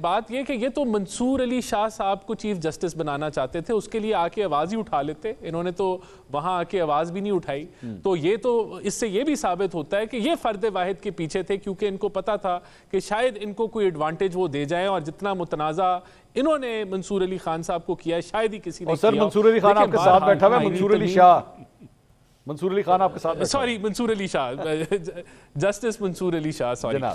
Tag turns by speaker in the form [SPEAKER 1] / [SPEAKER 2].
[SPEAKER 1] बात यह कि ये तो मंसूर अली शाह साहब को चीफ जस्टिस बनाना चाहते थे उसके लिए आके आवाज़ ही उठा लेते इन्होंने तो वहां आके आवाज़ भी नहीं उठाई हम्म। तो ये तो इससे ये भी साबित होता है कि ये फ़र्द वाहिद के पीछे थे क्योंकि इनको पता था कि शायद इनको कोई एडवांटेज वो दे जाए और जितना मुतनाज़ा इन्होंने मंसूर अली खान साहब को किया शायद ही किसी ने सर मंसूर अली खान आपके साथ बैठा मंसूर अली शाह मंसूर अली खान आपके साथ sorry Mansoor Ali Shah
[SPEAKER 2] justice Mansoor Ali Shah sorry